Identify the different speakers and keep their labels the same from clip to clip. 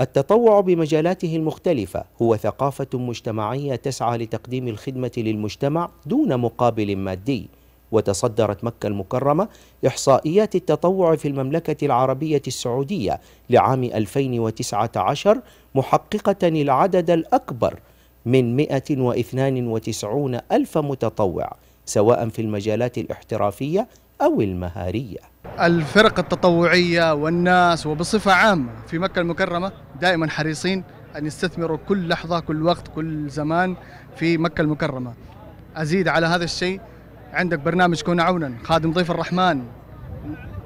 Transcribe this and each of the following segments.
Speaker 1: التطوع بمجالاته المختلفة هو ثقافة مجتمعية تسعى لتقديم الخدمة للمجتمع دون مقابل مادي وتصدرت مكة المكرمة إحصائيات التطوع في المملكة العربية السعودية لعام 2019 محققة العدد الأكبر من 192 ألف متطوع سواء في المجالات الاحترافية أو المهارية
Speaker 2: الفرق التطوعية والناس وبصفة عامة في مكة المكرمة دائما حريصين أن يستثمروا كل لحظة كل وقت كل زمان في مكة المكرمة أزيد على هذا الشيء عندك برنامج كون عونا خادم ضيف الرحمن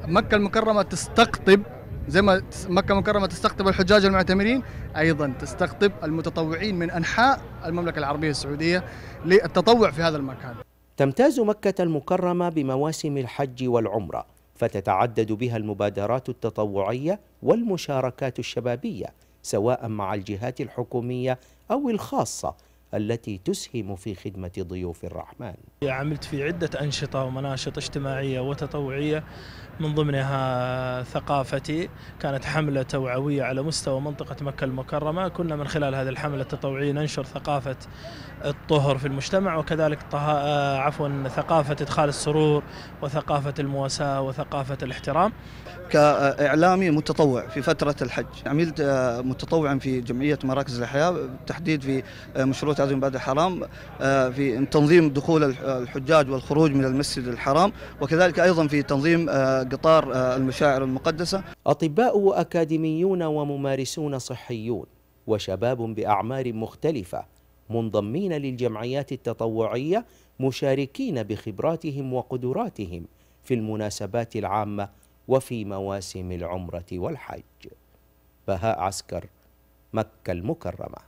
Speaker 2: مكة المكرمة تستقطب زي ما مكة المكرمة تستقطب الحجاج المعتمرين أيضا تستقطب المتطوعين من أنحاء المملكة العربية السعودية للتطوع في هذا المكان
Speaker 1: تمتاز مكة المكرمة بمواسم الحج والعمرة فتتعدد بها المبادرات التطوعيه والمشاركات الشبابيه سواء مع الجهات الحكوميه او الخاصه التي تسهم في خدمة ضيوف الرحمن
Speaker 3: عملت في عدة أنشطة ومناشط اجتماعية وتطوعية من ضمنها ثقافتي كانت حملة توعوية على مستوى منطقة مكة المكرمة كنا من خلال هذه الحملة التطوعية ننشر ثقافة الطهر في المجتمع وكذلك طه... آه، عفوا ثقافة إدخال السرور وثقافة المواساة وثقافة الاحترام
Speaker 4: كإعلامي متطوع في فترة الحج عملت آه، متطوعا في جمعية مراكز الحياة تحديد في آه، مشروع الملتزم بهذا الحرام آه، في تنظيم دخول الحجاج والخروج من المسجد الحرام وكذلك أيضا في
Speaker 1: تنظيم آه، قطار آه، المشاعر المقدسة أطباء وأكاديميون وممارسون صحيون وشباب بأعمار مختلفة منضمين للجمعيات التطوعية مشاركين بخبراتهم وقدراتهم في المناسبات العامة وفي مواسم العمرة والحج بهاء عسكر مكة المكرمة